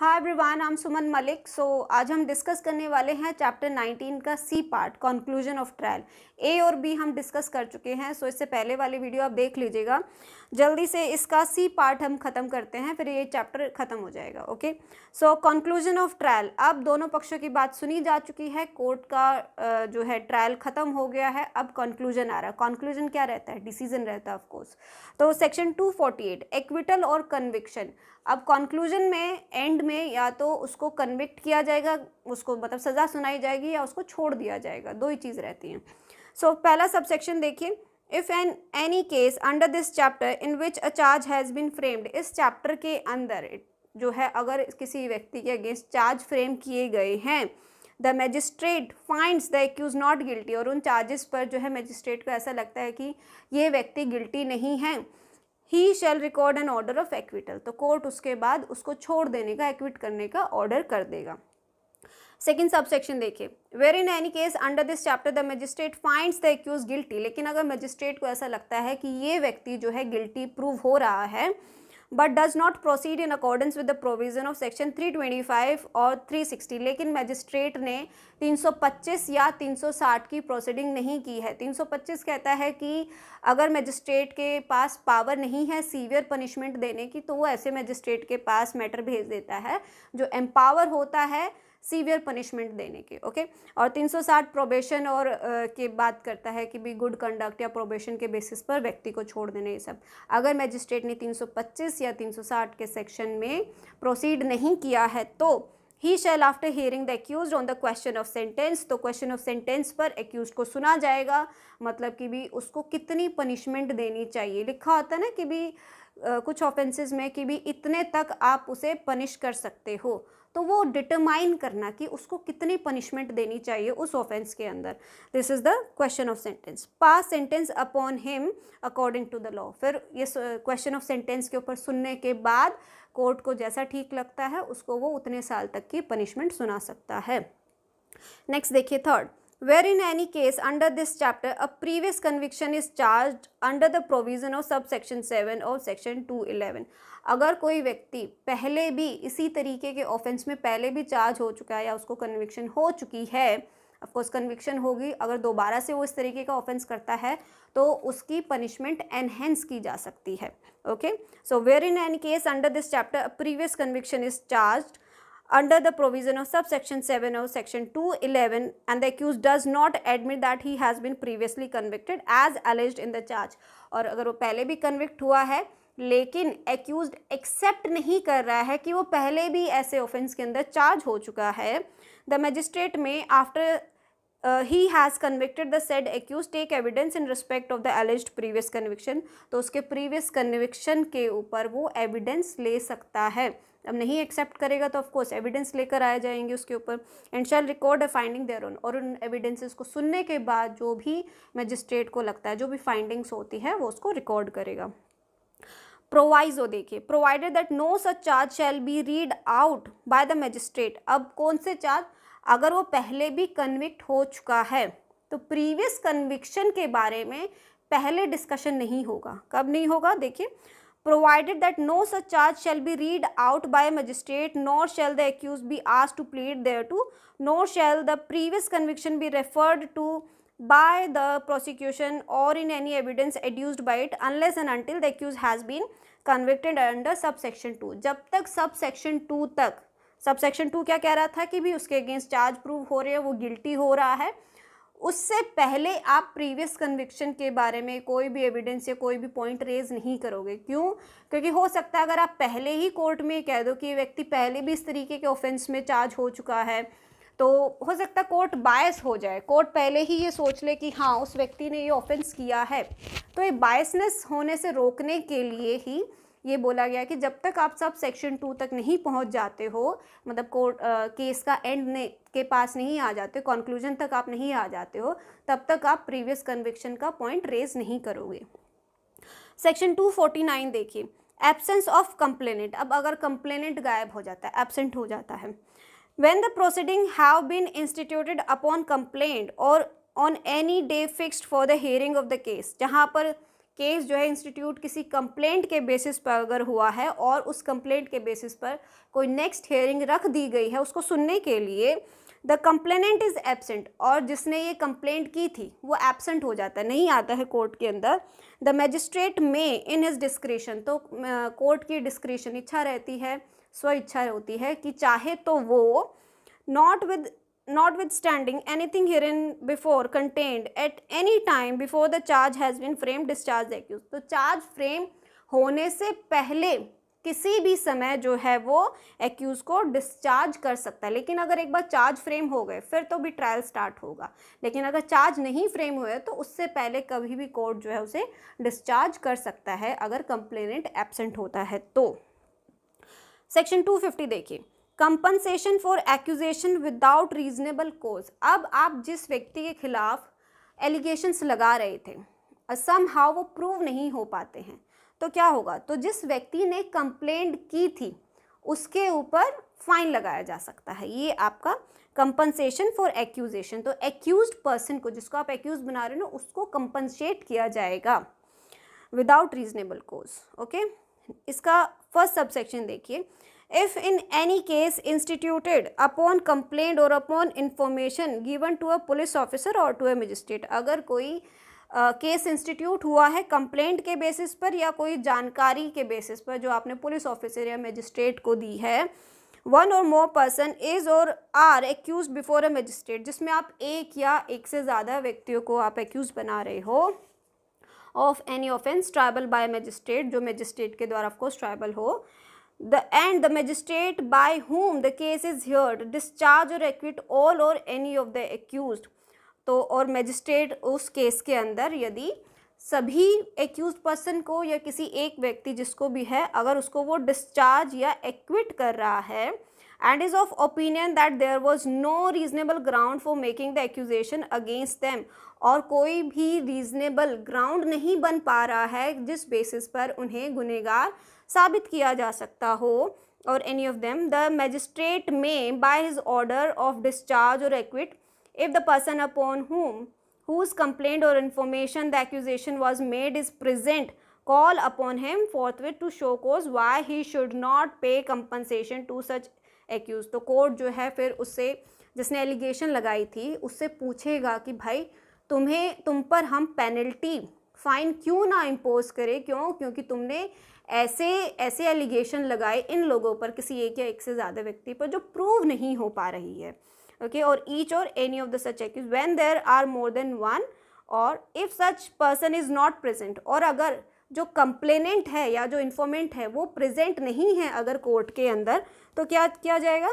Hi everyone I am Suman Malik so आज हम discuss करने वाले हैं चैप्टर 19 का C part conclusion of trial A और बी हम डिस्कस कर चुके हैं सो so इससे पहले वाली वीडियो आप देख लीजिएगा जल्दी से इसका सी पार्ट हम ख़त्म करते हैं फिर ये चैप्टर ख़त्म हो जाएगा okay so conclusion of trial अब दोनों पक्षों की बात सुनी जा चुकी है कोर्ट का जो है ट्रायल ख़त्म हो गया है अब कंक्लूजन आ रहा है कंक्लूजन क्या रहता है डिसीजन रहता है ऑफकोर्स तो section two forty eight acquittal और कन्विक्शन अब कंक्लूजन में एंड में या तो उसको कन्विक्ट किया जाएगा उसको मतलब सज़ा सुनाई जाएगी या उसको छोड़ दिया जाएगा दो ही चीज़ रहती हैं सो so, पहला सबसेक्शन देखिए if an any case under this chapter in which a charge has been framed इस चैप्टर के अंदर जो है अगर किसी व्यक्ति के अगेंस्ट चार्ज फ्रेम किए गए हैं the magistrate finds the accused not guilty और उन चार्जेस पर जो है मैजिस्ट्रेट को ऐसा लगता है कि ये व्यक्ति गिल्टी नहीं है he shall record an order of acquittal तो कोर्ट उसके बाद उसको छोड़ देने का एक्विट करने का ऑर्डर कर देगा सेकेंड सबसेक्शन देखिए where in any case under this chapter the magistrate finds the accused guilty लेकिन अगर मजिस्ट्रेट को ऐसा लगता है कि ये व्यक्ति जो है गिल्टी प्रूव हो रहा है but does not proceed in accordance with the provision of section 325 और 360 लेकिन मजिस्ट्रेट ने 325 या 360 की प्रोसीडिंग नहीं की है 325 कहता है कि अगर मजिस्ट्रेट के पास पावर नहीं है सीवियर पनिशमेंट देने की तो वो ऐसे मजिस्ट्रेट के पास मैटर भेज देता है जो एम्पावर होता है सीवियर पनिशमेंट देने के ओके और 360 प्रोबेशन और के की बात करता है कि भी गुड कंडक्ट या प्रोबेशन के बेसिस पर व्यक्ति को छोड़ देने ये सब अगर मैजिस्ट्रेट ने 325 या 360 के सेक्शन में प्रोसीड नहीं किया है तो he shall after hearing the accused on the question of sentence तो क्वेश्चन ऑफ सेंटेंस पर एक्यूज को सुना जाएगा मतलब कि भी उसको कितनी पनिशमेंट देनी चाहिए लिखा होता है ना कि भी कुछ ऑफेंसेस में कि भी इतने तक आप उसे पनिश कर सकते हो तो वो डिटरमाइन करना कि उसको कितनी पनिशमेंट देनी चाहिए उस ऑफेंस के अंदर this is the question of sentence pass sentence upon him according to the law फिर ये क्वेश्चन ऑफ सेंटेंस के ऊपर सुनने के बाद कोर्ट को जैसा ठीक लगता है उसको वो उतने साल तक की पनिशमेंट सुना सकता है नेक्स्ट देखिए third in any case under this chapter a previous conviction is charge under the provision of subsection seven और सेक्शन टू इलेवन अगर कोई व्यक्ति पहले भी इसी तरीके के ऑफेंस में पहले भी चार्ज हो चुका है या उसको कन्विक्शन हो चुकी है ऑफकोर्स कन्विक्शन होगी अगर दोबारा से वो इस तरीके का ऑफेंस करता है तो उसकी पनिशमेंट एनहेंस की जा सकती है okay so where in any case under this chapter previous conviction is charge under the provision of subsection 7 of section 211 and the accused does not admit that he has been previously convicted as alleged in the charge और agar wo pehle bhi convict hua hai लेकिन accused accept नहीं कर रहा है कि वो पहले भी ऐसे offense के अंदर charge हो चुका है the magistrate may after Uh, he has convicted the said accused take evidence in respect of the alleged previous conviction तो उसके previous conviction के ऊपर वो evidence ले सकता है अब नहीं एक्सेप्ट करेगा तो ऑफकोर्स एविडेंस लेकर आए जाएंगे उसके ऊपर and shall record a finding thereon और उन एविडेंसेस को सुनने के बाद जो भी मजिस्ट्रेट को लगता है जो भी फाइंडिंग्स होती है वो उसको रिकॉर्ड करेगा प्रोवाइजो देखिए provided that no such charge shall be read out by the magistrate अब कौन से चार्ज अगर वो पहले भी कन्विक्ट हो चुका है तो प्रीवियस कन्विक्शन के बारे में पहले डिस्कशन नहीं होगा कब नहीं होगा देखिए provided that no such charge shall be read out by a magistrate nor shall the accused be asked to plead thereto nor shall the previous conviction be referred to by the prosecution or in any evidence adduced by it unless and until the accused has been convicted under subsection 2 जब तक subsection 2 तक subsection 2 kya keh raha tha ki bhi uske against charge prove ho rahe hai wo guilty ho raha hai उससे पहले आप previous conviction के बारे में कोई भी एविडेंस या कोई भी पॉइंट रेज नहीं करोगे क्यों क्योंकि हो सकता है अगर आप पहले ही कोर्ट में कह दो कि ये व्यक्ति पहले भी इस तरीके के ऑफेंस में चार्ज हो चुका है तो हो सकता है कोर्ट बायस हो जाए कोर्ट पहले ही ये सोच ले कि हाँ उस व्यक्ति ने ये ऑफेंस किया है तो ये बायसनेस होने से रोकने के लिए ही ये बोला गया कि जब तक आप सब सेक्शन टू तक नहीं पहुंच जाते हो मतलब कोर्ट केस का एंड ने के पास नहीं आ जाते कॉन्क्लूजन तक आप नहीं आ जाते हो तब तक आप प्रीवियस कन्विक्शन का पॉइंट रेज नहीं करोगे सेक्शन टू फोर्टी नाइन देखिए एबसेंस ऑफ कंप्लेनेंट अब अगर कंप्लेनेंट गायब हो जाता है एबसेंट हो जाता है when the proceeding have been instituted upon complaint or on any day fixed for the hearing of the case जहाँ पर केस जो है इंस्टीट्यूट किसी कंप्लेंट के बेसिस पर अगर हुआ है और उस कंप्लेंट के बेसिस पर कोई नेक्स्ट हेयरिंग रख दी गई है उसको सुनने के लिए द कंप्लेनेंट इज़ एबसेंट और जिसने ये कंप्लेंट की थी वो एबसेंट हो जाता है नहीं आता है कोर्ट के अंदर the magistrate may in his discretion तो कोर्ट uh, की डिस्क्रिशन इच्छा रहती है स्व इच्छा होती है कि चाहे तो वो not with notwithstanding anything herein before contained at any time before the charge has been framed discharge the accused तो charge frame होने से पहले किसी भी समय जो है वो एक्यूज को डिस्चार्ज कर सकता है लेकिन अगर एक बार चार्ज फ्रेम हो गए फिर तो भी ट्रायल स्टार्ट होगा लेकिन अगर चार्ज नहीं फ्रेम हुए तो उससे पहले कभी भी कोर्ट जो है उसे डिस्चार्ज कर सकता है अगर कंप्लेनेंट एबसेंट होता है तो सेक्शन 250 देखिए compensation for accusation without reasonable cause अब आप जिस व्यक्ति के खिलाफ एलिगेशंस लगा रहे थे सम हाउ वो प्रूव नहीं हो पाते हैं तो क्या होगा तो जिस व्यक्ति ने कंप्लेंट की थी उसके ऊपर फाइन लगाया जा सकता है ये आपका कंपनसेशन फॉर एक्यूजेशन तो एक्यूज पर्सन को जिसको आप एक्यूज बना रहे हो उसको कंपनसेट किया जाएगा विदाउट रीजनेबल कोज ओके इसका फर्स्ट सबसेक्शन देखिए if in any case instituted upon complaint or upon information given to a police officer or to a magistrate अगर कोई केस uh, इंस्टीट्यूट हुआ है कंप्लेंट के बेसिस पर या कोई जानकारी के बेसिस पर जो आपने पुलिस ऑफिसर या मजिस्ट्रेट को दी है one or more person is or are accused before a magistrate जिसमें आप एक या एक से ज़्यादा व्यक्तियों को आप एक्यूज बना रहे हो of any offence triable by magistrate जो मजिस्ट्रेट के द्वारा ऑफकोर्स ट्राइबल हो the and the magistrate by whom the case is heard discharge or acquit all or any of the accused तो और मजिस्ट्रेट उस केस के अंदर यदि सभी एक्यूज पर्सन को या किसी एक व्यक्ति जिसको भी है अगर उसको वो डिस्चार्ज या एक्विट कर रहा है and is of opinion that there was no reasonable ground for making the accusation against them और कोई भी रीजनेबल ग्राउंड नहीं बन पा रहा है जिस बेसिस पर उन्हें गुनहगार साबित किया जा सकता हो और any of them the magistrate may by his order of discharge or acquit if the person upon whom whose complaint or information the accusation was made is present call upon him forthwith to show cause why he should not pay compensation to such accused तो court जो है फिर उससे जिसने allegation लगाई थी उससे पूछेगा कि भाई तुम्हें तुम पर हम पेनल्टी फ़ाइन क्यों ना इम्पोज करें क्यों क्योंकि तुमने ऐसे ऐसे एलिगेशन लगाए इन लोगों पर किसी एक या एक से ज़्यादा व्यक्ति पर जो प्रूव नहीं हो पा रही है okay okay? Or each or any of the such accused when there are more than one or if such person is not present और अगर जो कंप्लेनेंट है या जो इन्फॉर्मेंट है वो प्रेजेंट नहीं है अगर कोर्ट के अंदर तो क्या किया जाएगा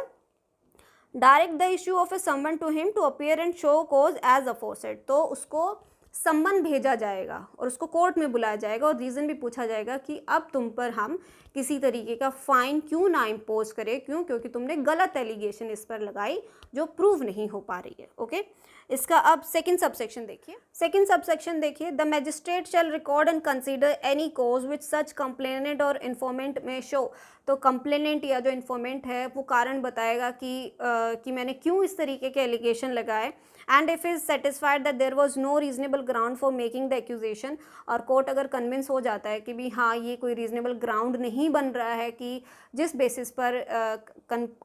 direct the issue of a summon to him to appear and show cause as aforesaid तो उसको सम्मन भेजा जाएगा और उसको कोर्ट में बुलाया जाएगा और रीज़न भी पूछा जाएगा कि अब तुम पर हम किसी तरीके का फ़ाइन क्यों ना इम्पोज करें क्यों क्योंकि तुमने गलत एलिगेशन इस पर लगाई जो प्रूव नहीं हो पा रही है ओके इसका अब सेकंड सबसेक्शन देखिए सेकंड सबसेक्शन देखिए the magistrate shall record and consider any cause which such complainant or informant may show तो कंप्लेनेंट या जो इन्फॉर्मेंट है वो कारण बताएगा कि आ, कि मैंने क्यों इस तरीके के एलिगेशन लगाए and if is satisfied that there was no reasonable ground for making the accusation और कोर्ट अगर कन्विंस हो जाता है कि भी हाँ ये कोई रीजनेबल ग्राउंड नहीं बन रहा है कि जिस बेसिस पर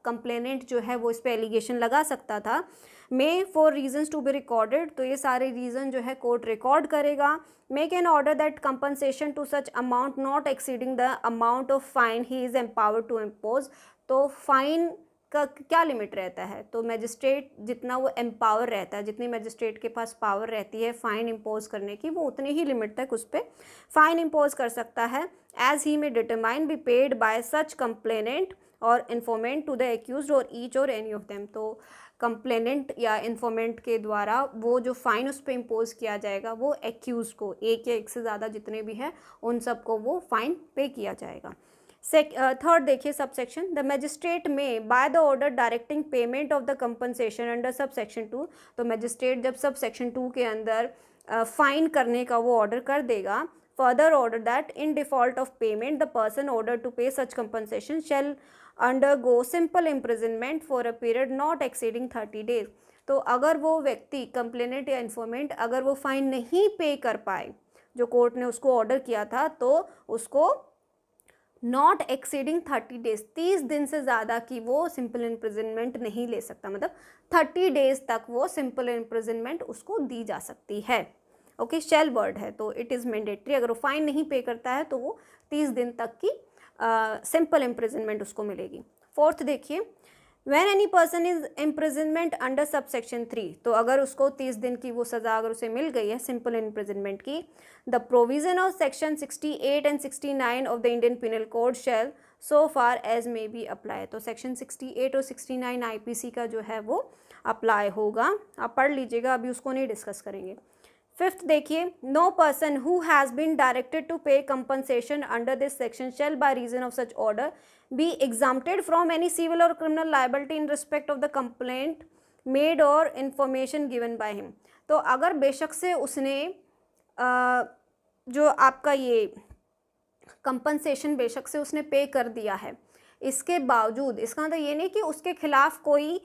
कंप्लेनेंट uh, जो है वो इस पर एलिगेशन लगा सकता था may for reasons to be recorded तो ये सारे रीज़न जो है कोर्ट रिकॉर्ड करेगा make an order that compensation to such amount not exceeding the amount of fine he is empowered to impose तो फाइन का क्या लिमिट रहता है तो मजिस्ट्रेट जितना वो एम्पावर रहता है जितनी मजिस्ट्रेट के पास पावर रहती है फ़ाइन इम्पोज करने की वो उतने ही लिमिट तक उस पर फ़ाइन इम्पोज कर सकता है as he may determine be paid by such complainant or informant to the accused or each or any of them तो कंप्लेनेंट या इन्फॉर्मेंट के द्वारा वो जो फ़ाइन उस पर इम्पोज किया जाएगा वो एक्यूज़ को एक या एक से ज़्यादा जितने भी हैं उन सबको वो फ़ाइन पे किया जाएगा थर्ड uh, देखिए subsection the magistrate may by the order directing payment of the compensation under subsection two तो मजिस्ट्रेट जब सब सेक्शन टू के अंदर फाइन uh, करने का वो ऑर्डर कर देगा further order that in default of payment the person ordered to pay such compensation shall undergo simple imprisonment for a period not exceeding thirty days तो अगर वो व्यक्ति कंप्लेनेंट या इन्फॉर्मेंट अगर वो फाइन नहीं पे कर पाए जो कोर्ट ने उसको ऑर्डर किया था तो उसको नॉट एक्सीडिंग थर्टी डेज तीस दिन से ज़्यादा की वो सिंपल इम्प्रिजनमेंट नहीं ले सकता मतलब थर्टी डेज तक वो सिंपल इम्प्रिजनमेंट उसको दी जा सकती है ओके शेल वर्ड है तो इट इज़ मैंडेटरी अगर वो फाइन नहीं पे करता है तो वो तीस दिन तक की सिंपल uh, इम्प्रिजनमेंट उसको मिलेगी फोर्थ देखिए when any person is imprisonment under subsection three तो अगर उसको तीस दिन की वो सज़ा अगर उसे मिल गई है सिंपल इम्प्रिजनमेंट की the provision of section sixty eight and sixty nine of the Indian penal code shall so far as may be apply तो सेक्शन सिक्सटी एट और sixty nine I P C का जो है वो apply होगा आप पढ़ लीजिएगा अभी उसको नहीं डिस्कस करेंगे फिफ्थ देखिए no person who has been directed to pay compensation under this section shall by reason of such order be exempted from any civil or criminal liability in respect of the complaint made or information given by him तो अगर बेशक से उसने आ, जो आपका ये compensation बेशक से उसने पे कर दिया है इसके बावजूद इसका तो ये नहीं कि उसके खिलाफ कोई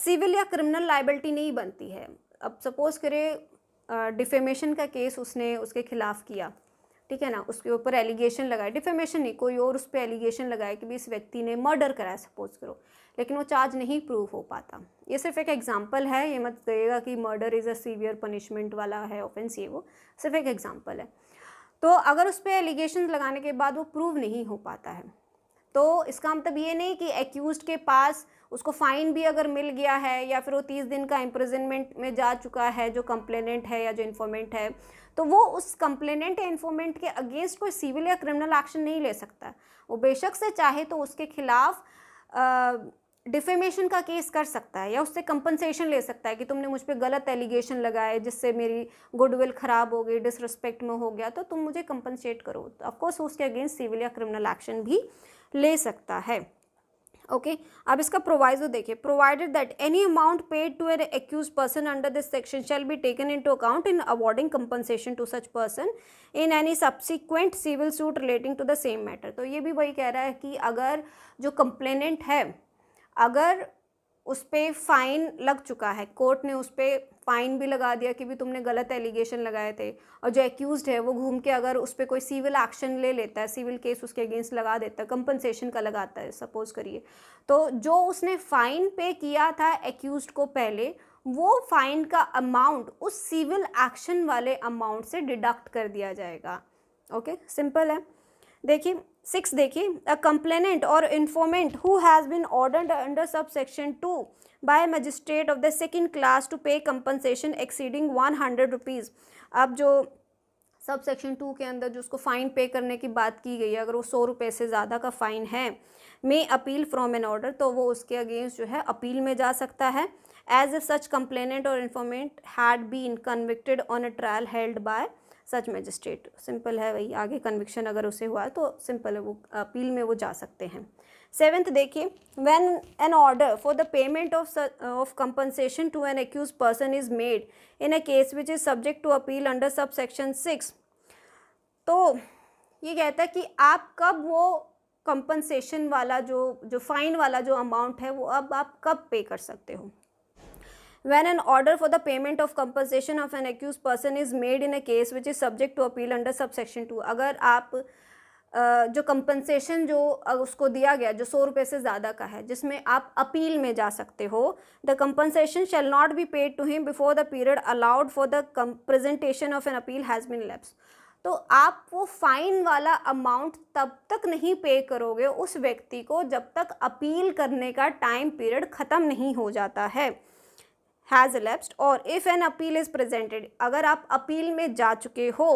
सिविल या क्रिमिनल लाइबिलिटी नहीं बनती है अब सपोज़ करें डिफेमेशन का केस उसने उसके खिलाफ किया ठीक है ना उसके ऊपर एलिगेशन लगाए डिफेमेशन नहीं कोई और उस पर एलिगेशन लगाए कि भी इस व्यक्ति ने मर्डर कराया सपोज करो लेकिन वो चार्ज नहीं प्रूव हो पाता ये सिर्फ एक एग्जाम्पल है ये मत कहिएगा कि murder is a severe punishment वाला है ऑफेंस ये वो सिर्फ एक एग्जाम्पल है तो अगर उस पर एलिगेशन लगाने के बाद वो प्रूव नहीं हो पाता है तो इसका मतलब ये नहीं कि एक्यूज के पास उसको फ़ाइन भी अगर मिल गया है या फिर वो तीस दिन का इम्प्रिजनमेंट में जा चुका है जो कंप्लेनेंट है या जो इन्फॉर्मेंट है तो वो उस कंप्लेनेंट या इन्फॉर्मेंट के अगेंस्ट कोई सिविल या क्रिमिनल एक्शन नहीं ले सकता वो बेशक से चाहे तो उसके खिलाफ डिफेमेशन का केस कर सकता है या उससे कंपनसेशन ले सकता है कि तुमने मुझ पर गलत एलिगेशन लगाए जिससे मेरी गुडविल ख़राब हो गई डिसरिस्पेक्ट में हो गया तो तुम मुझे कंपनसेट करो तो ऑफकोर्स उसके अगेंस्ट सिविल या क्रिमिनल एक्शन भी ले सकता है ओके okay? अब इसका प्रोवाइजो देखिए provided that any amount paid to an accused person under this section shall be taken into account in awarding compensation to such person in any subsequent civil suit relating to the same matter तो ये भी वही कह रहा है कि अगर जो कंप्लेनेंट है अगर उस पर फ़ाइन लग चुका है कोर्ट ने उस पर फ़ाइन भी लगा दिया कि भी तुमने गलत एलिगेशन लगाए थे और जो एक्यूज़ है वो घूम के अगर उस पर कोई सिविल एक्शन ले लेता है सिविल केस उसके अगेंस्ट लगा देता है कंपनसेशन का लगाता है सपोज़ करिए तो जो उसने फ़ाइन पे किया था एक्यूज़ को पहले वो फ़ाइन का अमाउंट उस सिविल एक्शन वाले अमाउंट से डिडक्ट कर दिया जाएगा ओके सिंपल है देखिए सिक्स देखिए a complainant or informant who has been ordered under subsection two by magistrate of the second class to pay compensation exceeding one hundred rupees अब जो सब सेक्शन टू के अंदर जो उसको फ़ाइन पे करने की बात की गई है अगर वो सौ रुपये से ज़्यादा का फ़ाइन है may appeal from an order तो वो उसके अगेंस्ट जो है अपील में जा सकता है as if such complainant or informant had been convicted on a trial held by such magistrate simple है वही आगे कन्विक्शन अगर उसे हुआ है तो सिंपल है वो अपील में वो जा सकते हैं सेवेंथ देखिए when an order for the payment of of compensation to an accused person is made in a case which is subject to appeal under subsection six तो ये कहता है कि आप कब वो कंपनसेशन वाला जो जो फ़ाइन वाला जो अमाउंट है वो अब आप कब पे कर सकते हो when an order for the payment of compensation of an accused person is made in a case which is subject to appeal under subsection two अगर आप जो कंपनसेशन जो उसको दिया गया जो सौ रुपये से ज़्यादा का है जिसमें आप अपील में जा सकते हो the compensation shall not be paid to him before the period allowed for the presentation of an appeal has been lapse तो आप वो फाइन वाला अमाउंट तब तक नहीं पे करोगे उस व्यक्ति को जब तक अपील करने का टाइम पीरियड ख़त्म नहीं हो जाता है हैज़ एलेप्स्ड और if an appeal is presented अगर आप अपील में जा चुके हो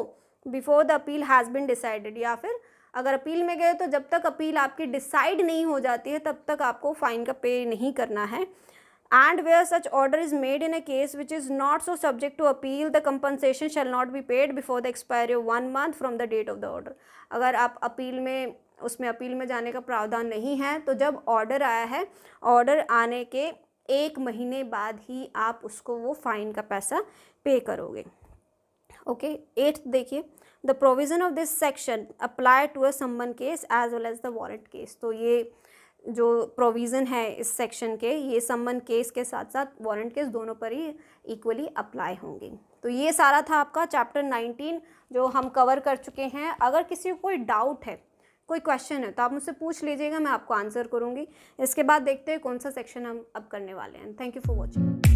before the appeal has been decided या फिर अगर अपील में गए तो जब तक अपील आपकी डिसाइड नहीं हो जाती है तब तक आपको फ़ाइन का पे नहीं करना है and where such order is made in a case which is not so subject to appeal the compensation shall not be paid before the expiry of one month from the date of the order अगर आप appeal में उसमें appeal में जाने का प्रावधान नहीं है तो जब ऑर्डर आया है ऑर्डर आने के एक महीने बाद ही आप उसको वो फ़ाइन का पैसा पे करोगे ओके एट्थ देखिए the provision of this section apply to a summons case as well as the warrant case तो ये जो प्रोविज़न है इस सेक्शन के ये सम्बन केस के साथ साथ वारंट केस दोनों पर ही इक्वली अप्लाई होंगे तो ये सारा था आपका चैप्टर 19 जो हम कवर कर चुके हैं अगर किसी को कोई डाउट है कोई क्वेश्चन है तो आप मुझसे पूछ लीजिएगा मैं आपको आंसर करूँगी इसके बाद देखते हैं कौन सा सेक्शन हम अब करने वाले हैं थैंक यू फॉर वॉचिंग